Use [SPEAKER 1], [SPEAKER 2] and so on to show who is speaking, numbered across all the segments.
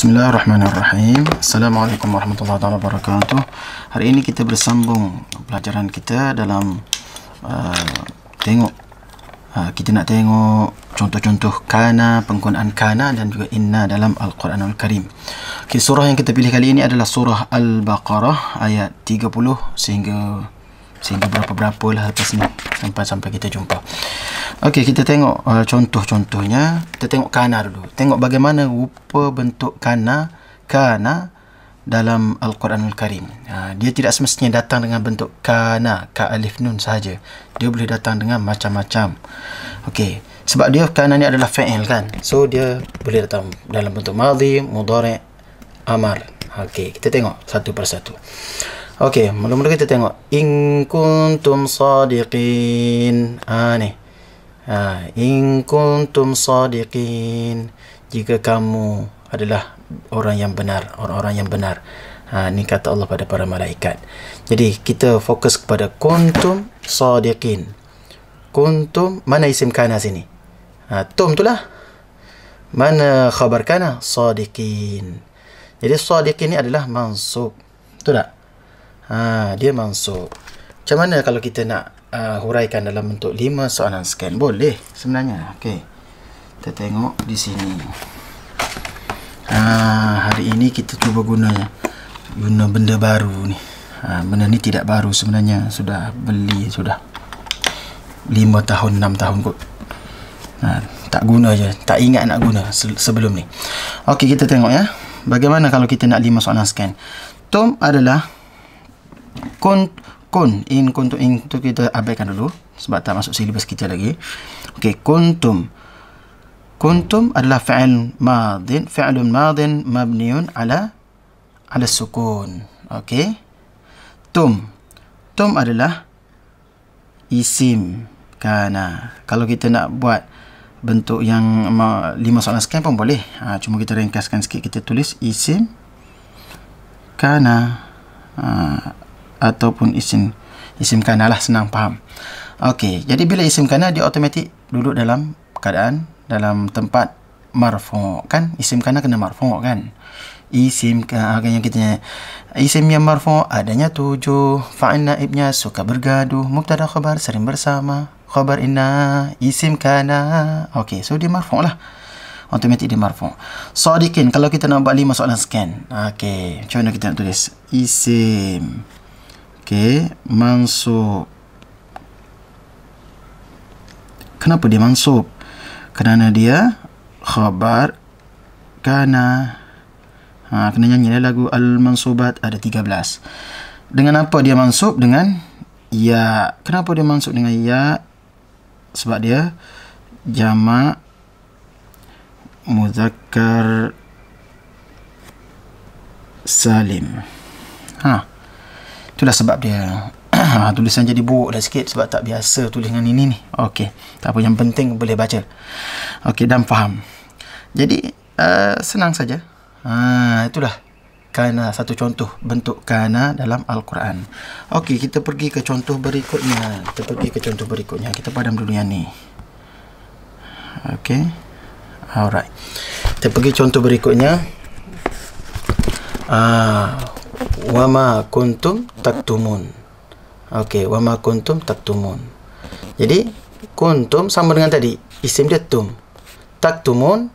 [SPEAKER 1] Bismillahirrahmanirrahim Assalamualaikum warahmatullahi wabarakatuh Hari ini kita bersambung pelajaran kita dalam uh, Tengok uh, Kita nak tengok contoh-contoh kana Penggunaan kana dan juga inna dalam al quran al Karim okay, Surah yang kita pilih kali ini adalah surah Al-Baqarah Ayat 30 sehingga sehingga berapa-berapa lah lepas ni sampai sampai kita jumpa Okey, kita tengok uh, contoh-contohnya. Kita tengok kana dulu. Tengok bagaimana rupa bentuk kana kana dalam Al-Quranul Karim. Uh, dia tidak semestinya datang dengan bentuk kana, ka alif nun saja. Dia boleh datang dengan macam-macam. Okey, sebab dia kana ni adalah fa'il kan. So dia boleh datang dalam bentuk madhi, mudhari, amal. Okey, kita tengok satu persatu. Okey, mula-mula kita tengok in kuntum sadiqin. Ah ni. Ha, In kuntum sadiqin. Jika kamu adalah orang yang benar. Orang-orang yang benar. Ha, ah, ini kata Allah pada para malaikat. Jadi kita fokus kepada kuntum sadiqin. Kuntum, mana isim kana sini? Ha, tum itulah. Mana khabar kana? Sadiqin. Jadi sadiqin ini adalah mansub. Betul tak? Ha, dia mansub. Macam mana kalau kita nak uh, huraikan dalam bentuk 5 soalan scan boleh sebenarnya okey kita tengok di sini ha, hari ini kita cuba guna guna benda baru ni ha, benda ni tidak baru sebenarnya sudah beli sudah 5 tahun 6 tahun kot ha, tak guna je tak ingat nak guna se sebelum ni okey kita tengok ya bagaimana kalau kita nak 5 soalan scan Tom adalah kont kun in kuntum in tu kita abaikan dulu sebab tak masuk silibus kita lagi okey kuntum tum adalah fi'il madin fi'lun madin mabniun ala ala sukun okey tum tum adalah isim kana kalau kita nak buat bentuk yang lima soalan sekian pun boleh ha, cuma kita ringkaskan sikit kita tulis isim kana ha, ataupun isim isim kana lah senang faham. Okey, jadi bila isim kana dia automatik duduk dalam keadaan dalam tempat marfu kan? Isim kana kena marfu kan? Isim kan yang kita isim yang marfu adanya tujuh fa'il naibnya suka bergaduh mubtada khabar sering bersama khabar inna isim kana okey so dia marfu lah automatik dia marfu sadikin kalau kita nak buat lima soalan scan okey macam mana kita nak tulis isim Okey, mansub. Kenapa dia mansub? Kerana dia khabar kana. Ha, kena nyanyi lah lagu Al-Mansubat ada 13. Dengan apa dia mansub? Dengan ya. Kenapa dia mansub dengan ya? Sebab dia Jama muzakkar salim. Ha. Itulah sebab dia ah, tulisan jadi buruk dah sikit sebab tak biasa tulis dengan ini ni. Okey. Tak apa yang penting boleh baca. Okey dan faham. Jadi uh, senang saja. Ha itulah kana satu contoh bentuk kana dalam al-Quran. Okey, kita pergi ke contoh berikutnya. Kita pergi ke contoh berikutnya. Kita padam dulu yang ni. Okey. Alright. Kita pergi contoh berikutnya. Ah, wama kuntum taktumun okay. wama kuntum taktumun jadi kuntum sama dengan tadi isim dia tum taktumun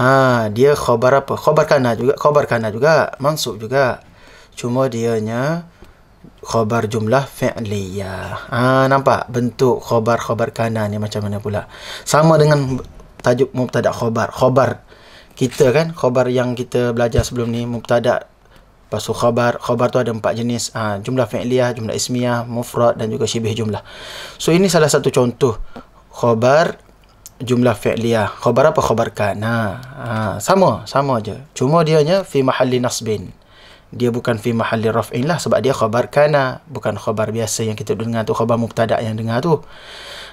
[SPEAKER 1] ah dia khabar apa khabar kana juga khabar kana juga mansub juga cuma dia nya khabar jumlah fi'liyah ah nampak bentuk khabar khabar kana ni macam mana pula sama dengan tajuk mubtada khabar khabar kita kan khabar yang kita belajar sebelum ni mubtada Lepas tu khabar, khabar tu ada empat jenis, ha, jumlah fi'liyah, jumlah ismiyah, mufrad dan juga syibih jumlah. So ini salah satu contoh khabar jumlah fi'liyah. Khabar apa khabar kan? Ha, ha, sama, sama aja. Cuma dia nya fi mahalli nasbin. Dia bukan fi mahalli raf'in lah sebab dia khabar kana, bukan khabar biasa yang kita dengar tu khabar mubtada yang dengar tu.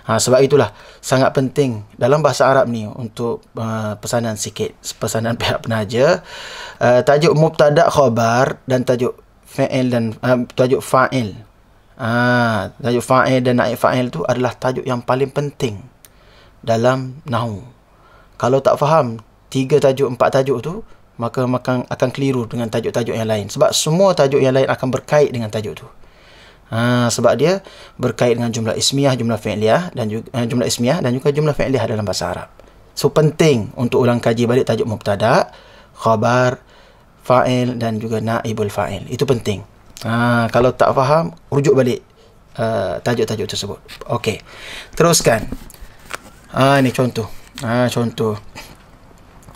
[SPEAKER 1] Ha, sebab itulah sangat penting dalam bahasa Arab ni untuk uh, pesanan sikit pesanan pihak penaja uh, tajuk mubtada khabar dan tajuk fa'il dan uh, tajuk fa'il. ha, tajuk fa'il dan naik fa'il tu adalah tajuk yang paling penting dalam nahu. Kalau tak faham tiga tajuk empat tajuk tu maka makan akan keliru dengan tajuk-tajuk yang lain sebab semua tajuk yang lain akan berkait dengan tajuk tu. Ha, sebab dia berkait dengan jumlah ismiyah, jumlah fi'liyah dan juga eh, jumlah ismiyah dan juga jumlah fi'liyah dalam bahasa Arab. So penting untuk ulang kaji balik tajuk mubtada, khabar, fa'il dan juga naibul fa'il. Itu penting. Ha, kalau tak faham, rujuk balik uh, tajuk-tajuk tersebut. Okey. Teruskan. Ha, ini contoh. Ha, contoh.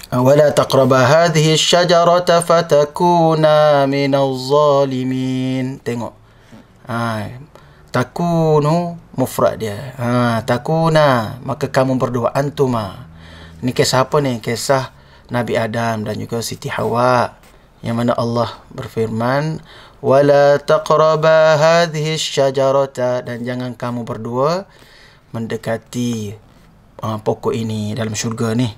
[SPEAKER 1] ولا تقرب هذه الشجرة فتكونا من الظالمين. Tengok ha, takunu oh, mufrad dia ha, takuna ah, maka kamu berdua antuma ah. ni kisah apa ni kisah Nabi Adam dan juga Siti Hawa yang mana Allah berfirman wala taqraba hadhihi syajarata dan jangan kamu berdua mendekati uh, pokok ini dalam syurga ni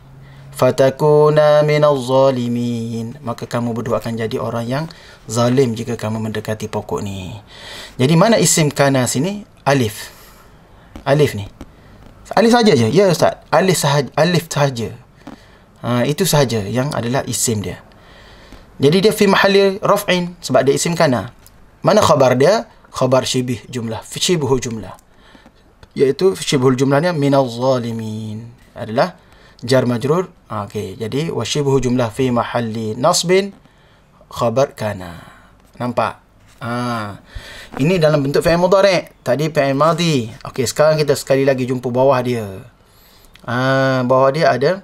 [SPEAKER 1] fatakuna minaz zalimin maka kamu berdua akan jadi orang yang zalim jika kamu mendekati pokok ni jadi mana isim kana sini alif alif ni alif saja je ya ustaz alif sahaja alif sahaja ha, itu sahaja yang adalah isim dia jadi dia fi mahalli raf'in sebab dia isim kana mana khabar dia khabar syibih jumlah syibuh jumlah iaitu syibuh jumlahnya minaz zalimin adalah jar majrur ah, okey jadi washibuhu jumlah fi mahalli nasbin khabar kana nampak ah ha. ini dalam bentuk fi'il mudhari tadi fi'il madhi okey sekarang kita sekali lagi jumpa bawah dia ah ha. bawah dia ada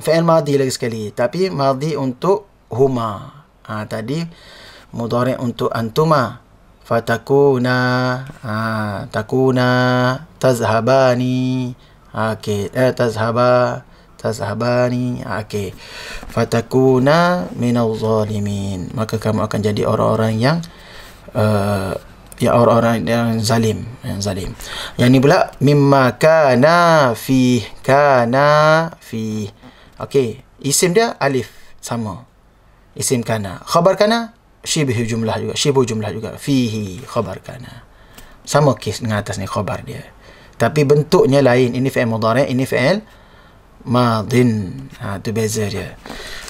[SPEAKER 1] fi'il madhi lagi sekali tapi madhi untuk huma ah ha. tadi mudhari untuk antuma fatakuna ah ha. takuna tazhabani Okey, eh, tazhaba tazhabani. Okey. Fatakuna minal zalimin. Maka kamu akan jadi orang-orang yang uh, ya orang-orang yang zalim, yang zalim. Yang ni pula mimma kana fi kana fi. Okey, isim dia alif sama. Isim kana. Khabar kana syibhu jumlah juga. Syibhu jumlah juga. Fihi khabar kana. Sama kes dengan atas ni khabar dia tapi bentuknya lain ini fi'il mudhari ini fi'il madin ha tu beza dia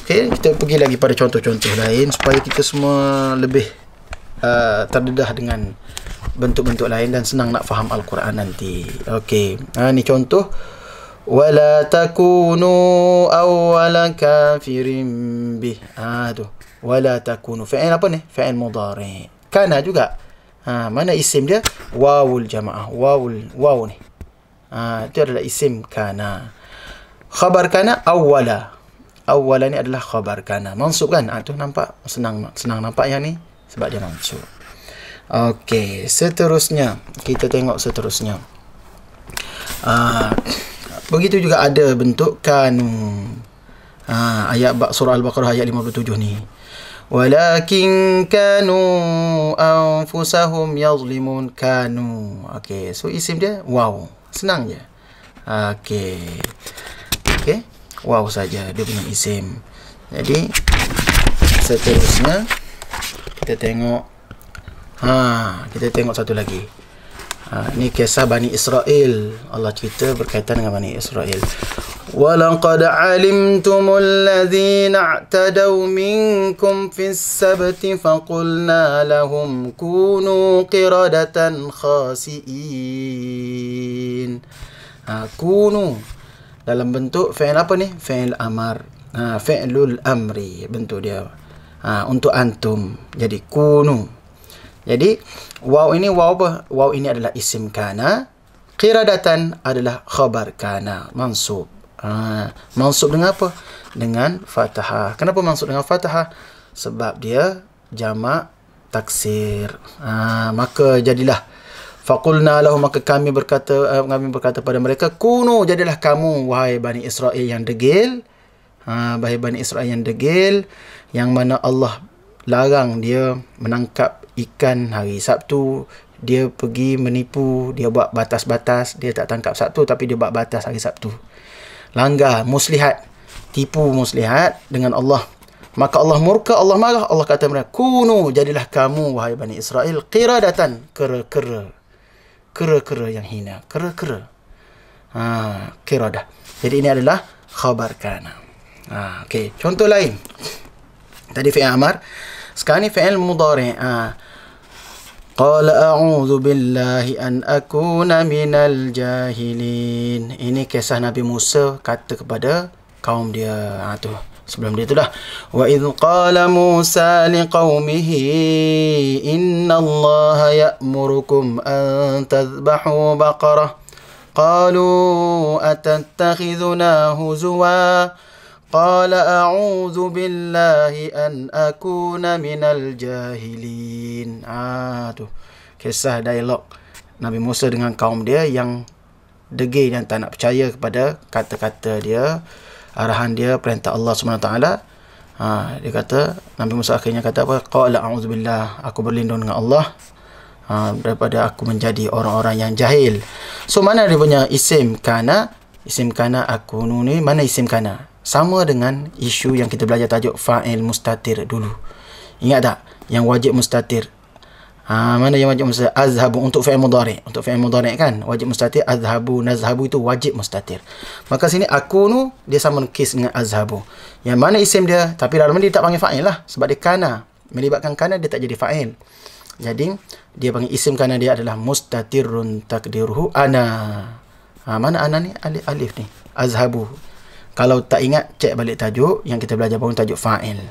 [SPEAKER 1] okey kita pergi lagi pada contoh-contoh lain supaya kita semua lebih uh, terdedah dengan bentuk-bentuk lain dan senang nak faham al-Quran nanti okey ha ni contoh wala takunu awwala kafirin bih ha tu wala takunu fi'il apa ni fi'il mudhari kana juga Ha, mana isim dia? Wawul jamaah. Wawul. Waw ni. Ha, itu adalah isim kana. Khabar kana awwala. Awwala ni adalah khabar kana. Mansub kan? Itu ha, nampak. Senang senang nampak yang ni. Sebab dia mansub. Okey. Seterusnya. Kita tengok seterusnya. Ha, begitu juga ada bentuk kanu. Ha, ayat surah Al-Baqarah ayat 57 ni. Walakin kanu anfusahum yazlimun kanu. Okay, so isim dia wow. Senang je. Okay. Okay. Wow saja dia punya isim. Jadi, seterusnya kita tengok. Ha, kita tengok satu lagi. Ha, ini kisah Bani Israel. Allah cerita berkaitan dengan Bani Israel. وَلَقَدْ عَلِمْتُمُ الَّذِينَ اَعْتَدَوْ مِنْكُمْ فِي السَّبْتِ فَقُلْنَا لَهُمْ كُونُوا قِرَدَةً خَاسِئِينَ ha, Kunu dalam bentuk fi'il apa ni? Fi'il amar. Ha, fi'lul amri bentuk dia. Ha, untuk antum. Jadi kunu. Jadi, waw ini waw apa? Waw ini adalah isim kana. Qiradatan adalah khabar kana. Mansub. Ha. Mansub dengan apa? Dengan fathah. Kenapa mansub dengan fathah? Sebab dia jamak taksir. Ha. Maka jadilah. Fakulna lahu maka kami berkata eh, kami berkata pada mereka kuno jadilah kamu wahai bani Israel yang degil ha, uh, bani Israel yang degil yang mana Allah larang dia menangkap ikan hari Sabtu dia pergi menipu dia buat batas-batas dia tak tangkap Sabtu tapi dia buat batas hari Sabtu langgar muslihat tipu muslihat dengan Allah maka Allah murka Allah marah Allah kata mereka kunu jadilah kamu wahai Bani Israel qiradatan kera-kera kera-kera yang hina kera-kera ha qiradah jadi ini adalah khabar kana ha okey contoh lain tadi fi'il amar sekarang بس كان فعل مضارع قال أعوذ بالله أن أكون من jahilin ini kisah Nabi Musa kata kepada kaum dia ha, tu sebelum dia tu dah. wa idh qala musa li'qawmihi, inna Allah ya'murukum an tazbahu baqara qalu atattakhidhuna huzwa قال أعوذ بالله أن أكون من الجاهلين آتو kisah dialog Nabi Musa dengan kaum dia yang degi yang tak nak percaya kepada kata-kata dia arahan dia perintah Allah SWT ha, dia kata Nabi Musa akhirnya kata apa qala a'udzubillah aku berlindung dengan Allah ha, daripada aku menjadi orang-orang yang jahil so mana dia punya isim kana isim kana aku nuni mana isim kana sama dengan isu yang kita belajar tajuk fa'il mustatir dulu. Ingat tak? Yang wajib mustatir. Ha, mana yang wajib mustatir? Azhabu untuk fa'il mudhari. Untuk fa'il mudhari kan? Wajib mustatir. Azhabu, nazhabu itu wajib mustatir. Maka sini aku nu dia sama kes dengan azhabu. Yang mana isim dia? Tapi dalam ni dia tak panggil fa'il lah. Sebab dia kana. Melibatkan kana dia tak jadi fa'il. Jadi dia panggil isim kana dia adalah mustatirun takdiruhu ana. Ha, mana ana ni? Alif, alif ni. Azhabu. Kalau tak ingat, cek balik tajuk yang kita belajar pun tajuk fa'il.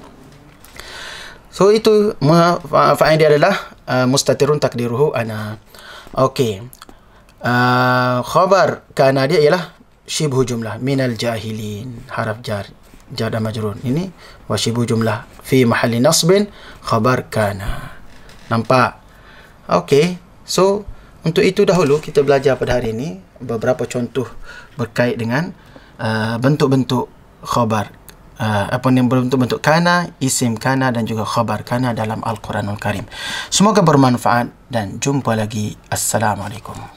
[SPEAKER 1] So itu fa'il dia adalah uh, mustatirun takdiruhu ana. Okey. Uh, khabar kana dia ialah syibhu jumlah minal jahilin harf jar jar dan majrur ini wa syibhu jumlah fi mahalli nasbin khabar kana nampak okey so untuk itu dahulu kita belajar pada hari ini beberapa contoh berkait dengan Uh, bentuk-bentuk uh, khabar uh, apa yang bentuk-bentuk kana isim kana dan juga khabar kana dalam Al-Quranul Karim semoga bermanfaat dan jumpa lagi Assalamualaikum